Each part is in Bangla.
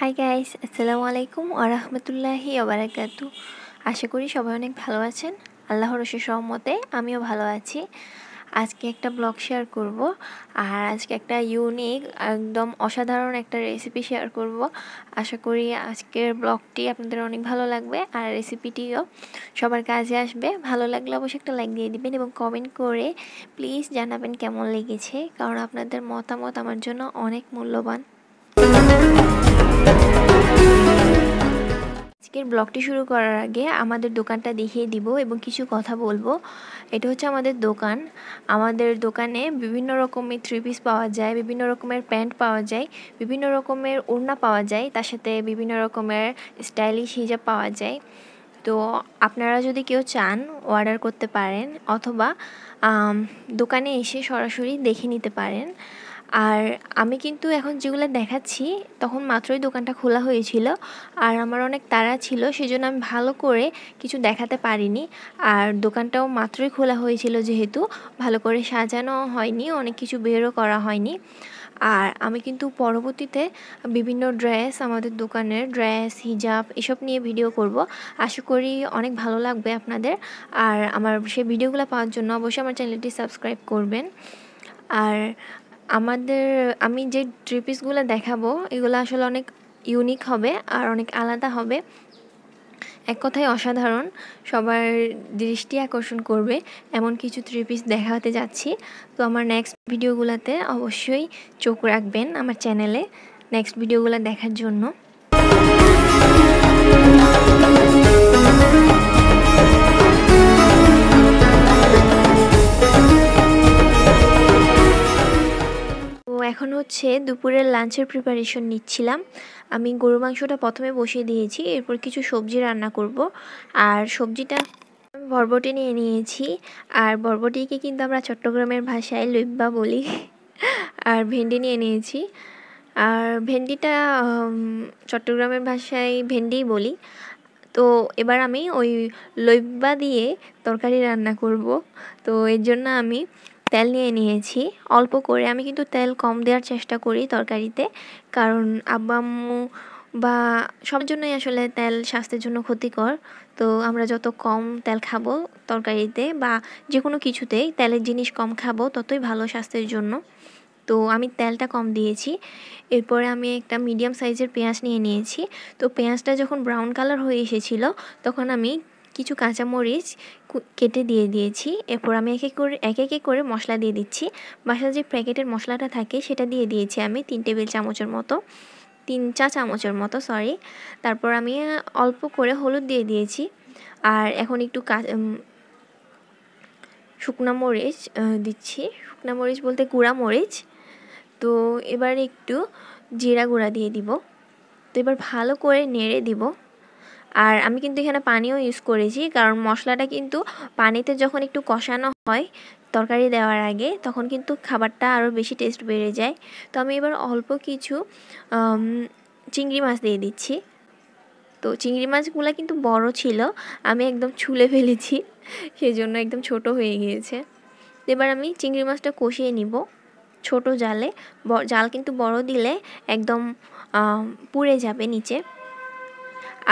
হাই গাইস আসসালামু আলাইকুম আরহামতুল্লাহি ওবারাকাতু আশা করি সবাই অনেক ভালো আছেন আল্লাহর রশি সহমতে আমিও ভালো আছি আজকে একটা ব্লগ শেয়ার করব আর আজকে একটা ইউনিক একদম অসাধারণ একটা রেসিপি শেয়ার করব আশা করি আজকের ব্লগটি আপনাদের অনেক ভালো লাগবে আর রেসিপিটিও সবার কাজে আসবে ভালো লাগলে অবশ্যই একটা লাইক দিয়ে দিবেন এবং কমেন্ট করে প্লিজ জানাবেন কেমন লেগেছে কারণ আপনাদের মতামত আমার জন্য অনেক মূল্যবান আজকের ব্লগটি শুরু করার আগে আমাদের দোকানটা দেখিয়ে দিব এবং কিছু কথা বলবো এটা হচ্ছে আমাদের দোকান আমাদের দোকানে বিভিন্ন রকমের থ্রি পিস পাওয়া যায় বিভিন্ন রকমের প্যান্ট পাওয়া যায় বিভিন্ন রকমের ওড়না পাওয়া যায় তার সাথে বিভিন্ন রকমের স্টাইলিশ হিজাব পাওয়া যায় তো আপনারা যদি কেউ চান অর্ডার করতে পারেন অথবা দোকানে এসে সরাসরি দেখে নিতে পারেন আর আমি কিন্তু এখন যেগুলো দেখাচ্ছি তখন মাত্রই দোকানটা খোলা হয়েছিল আর আমার অনেক তাড়া ছিল সেজন্য আমি ভালো করে কিছু দেখাতে পারিনি আর দোকানটাও মাত্রই খোলা হয়েছিল যেহেতু ভালো করে সাজানো হয়নি অনেক কিছু বেরও করা হয়নি আর আমি কিন্তু পরবর্তীতে বিভিন্ন ড্রেস আমাদের দোকানের ড্রেস হিজাব এসব নিয়ে ভিডিও করব আশা করি অনেক ভালো লাগবে আপনাদের আর আমার সেই ভিডিওগুলো পাওয়ার জন্য অবশ্যই আমার চ্যানেলটি সাবস্ক্রাইব করবেন আর আমাদের আমি যে ট্রিপিসগুলো দেখাবো এগুলো আসলে অনেক ইউনিক হবে আর অনেক আলাদা হবে এক কথায় অসাধারণ সবার দৃষ্টি আকর্ষণ করবে এমন কিছু ত্রিপিস দেখাতে যাচ্ছি তো আমার নেক্সট ভিডিওগুলোতে অবশ্যই চোখ রাখবেন আমার চ্যানেলে নেক্সট ভিডিওগুলো দেখার জন্য হচ্ছে দুপুরের লাঞ্চের প্রিপারেশন নিচ্ছিলাম আমি গরু মাংসটা প্রথমে বসিয়ে দিয়েছি এরপর কিছু সবজি রান্না করব আর সবজিটা বরবটি নিয়ে নিয়েছি আর বরবটিকে কিন্তু আমরা চট্টগ্রামের ভাষায় লইব্বা বলি আর ভেন্ডি নিয়ে নিয়েছি আর ভেন্ডিটা চট্টগ্রামের ভাষায় ভেন্ডি বলি তো এবার আমি ওই লইব্বা দিয়ে তরকারি রান্না করব তো এর জন্য আমি তেল নিয়ে নিয়েছি অল্প করে আমি কিন্তু তেল কম দেওয়ার চেষ্টা করি তরকারিতে কারণ আব্বা বা সব জন্যই আসলে তেল স্বাস্থ্যের জন্য ক্ষতিকর তো আমরা যত কম তেল খাবো তরকারিতে বা যে কোনো কিছুতেই তেলের জিনিস কম খাবো ততই ভালো স্বাস্থ্যের জন্য তো আমি তেলটা কম দিয়েছি এরপরে আমি একটা মিডিয়াম সাইজের পেঁয়াজ নিয়ে নিয়েছি তো পেঁয়াজটা যখন ব্রাউন কালার হয়ে এসেছিলো তখন আমি কিছু কাঁচামরিচ কেটে দিয়ে দিয়েছি এরপর আমি একে করে এক একে করে মশলা দিয়ে দিচ্ছি বাসার যে প্যাকেটের মশলাটা থাকে সেটা দিয়ে দিয়েছি আমি তিন টেবিল চামচের মতো তিন চা চামচের মতো সরি তারপর আমি অল্প করে হলুদ দিয়ে দিয়েছি আর এখন একটু শুকনো মরিচ দিচ্ছি শুকনো মরিচ বলতে গুঁড়া মরিচ তো এবার একটু জিরা গুঁড়া দিয়ে দিব তো এবার ভালো করে নেড়ে দিব আর আমি কিন্তু এখানে পানিও ইউজ করেছি কারণ মশলাটা কিন্তু পানিতে যখন একটু কষানো হয় তরকারি দেওয়ার আগে তখন কিন্তু খাবারটা আরও বেশি টেস্ট বেড়ে যায় তো আমি এবার অল্প কিছু চিংড়ি মাছ দিয়ে দিচ্ছি তো চিংড়ি মাছগুলো কিন্তু বড় ছিল আমি একদম ছুলে ফেলেছি সেই জন্য একদম ছোট হয়ে গিয়েছে এবার আমি চিংড়ি মাছটা কষিয়ে নিব ছোট জালে জাল কিন্তু বড় দিলে একদম পুড়ে যাবে নিচে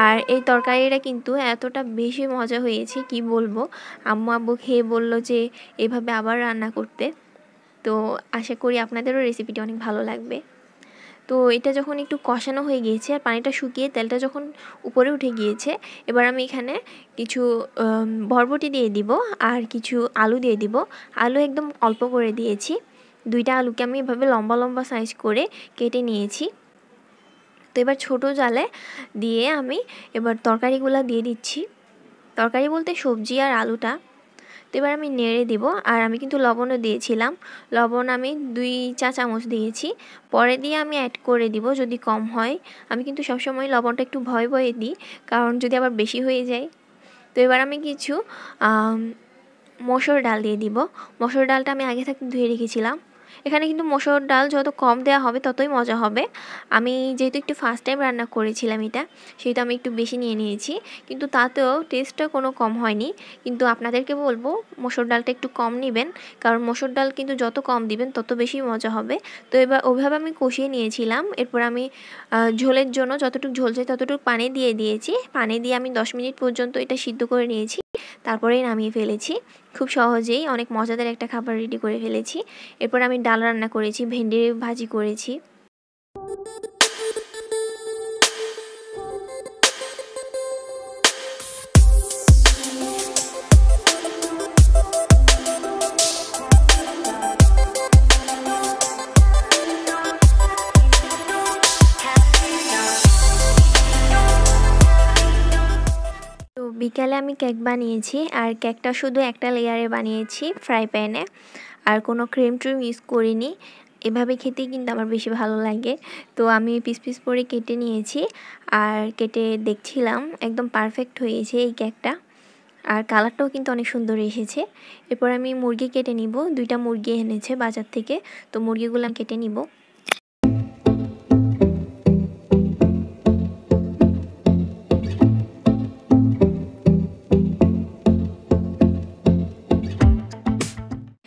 আর এই তরকারিটা কিন্তু এতটা বেশি মজা হয়েছে কি বলবো আম্মু আব্বু খেয়ে বলল যে এভাবে আবার রান্না করতে তো আশা করি আপনাদেরও রেসিপিটি অনেক ভালো লাগবে তো এটা যখন একটু কষানো হয়ে গিয়েছে আর পানিটা শুকিয়ে তেলটা যখন উপরে উঠে গিয়েছে এবার আমি এখানে কিছু বরবটি দিয়ে দিব আর কিছু আলু দিয়ে দিব আলু একদম অল্প করে দিয়েছি দুইটা আলুকে আমি এভাবে লম্বা লম্বা সাইজ করে কেটে নিয়েছি তো এবার ছোটো জালে দিয়ে আমি এবার তরকারিগুলো দিয়ে দিচ্ছি তরকারি বলতে সবজি আর আলুটা তো এবার আমি নেড়ে দিব আর আমি কিন্তু লবণও দিয়েছিলাম লবণ আমি দুই চা চামচ দিয়েছি পরে দিয়ে আমি অ্যাড করে দিব যদি কম হয় আমি কিন্তু সবসময় লবণটা একটু ভয় ভয়ে দিই কারণ যদি আবার বেশি হয়ে যায় তো এবার আমি কিছু মসুর ডাল দিয়ে দিব মসুর ডালটা আমি আগে থাকতে ধুয়ে রেখেছিলাম এখানে কিন্তু মসুর ডাল যত কম দেওয়া হবে ততই মজা হবে আমি যেহেতু একটু ফার্স্ট টাইম রান্না করেছিলাম এটা সেহেতু আমি একটু বেশি নিয়ে নিয়েছি কিন্তু তাতেও টেস্টটা কোনো কম হয়নি কিন্তু আপনাদেরকে বলবো মসুর ডালটা একটু কম নেবেন কারণ মসুর ডাল কিন্তু যত কম দিবেন তত বেশি মজা হবে তো এবার ওভাবে আমি কষিয়ে নিয়েছিলাম এরপর আমি ঝোলের জন্য যতটুকু ঝোল চাই ততটুকু পানি দিয়ে দিয়েছি পানি দিয়ে আমি দশ মিনিট পর্যন্ত এটা সিদ্ধ করে নিয়েছি তারপরেই নামিয়ে ফেলেছি খুব সহজেই অনেক মজাদার একটা খাবার রেডি করে ফেলেছি এরপর আমি ডাল রান্না করেছি ভেন্ডি ভাজি করেছি বিকালে আমি কেক বানিয়েছি আর কেকটা শুধু একটা লেয়ারে বানিয়েছি ফ্রাই প্যানে আর কোনো ক্রিম ট্রিম ইউজ করিনি এভাবে খেতেই কিন্তু আমার বেশি ভালো লাগে তো আমি পিস পিস পরে কেটে নিয়েছি আর কেটে দেখছিলাম একদম পারফেক্ট হয়েছে এই কেকটা আর কালারটাও কিন্তু অনেক সুন্দর এসেছে এরপর আমি মুরগি কেটে নিব দুইটা মুরগি এনেছে বাজার থেকে তো মুরগিগুলো কেটে নিব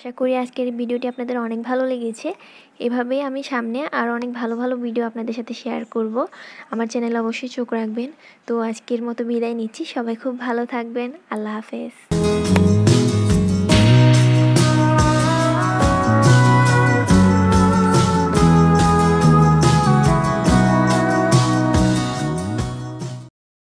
আশা করি আজকের ভিডিওটি আপনাদের অনেক ভালো লেগেছে এভাবেই আমি সামনে আর অনেক ভালো ভালো ভিডিও আপনাদের সাথে শেয়ার করব আমার চ্যানেল অবশ্যই চোখ রাখবেন তো আজকের মতো বিদায় নিচ্ছি সবাই খুব ভালো থাকবেন আল্লাহ হাফেজ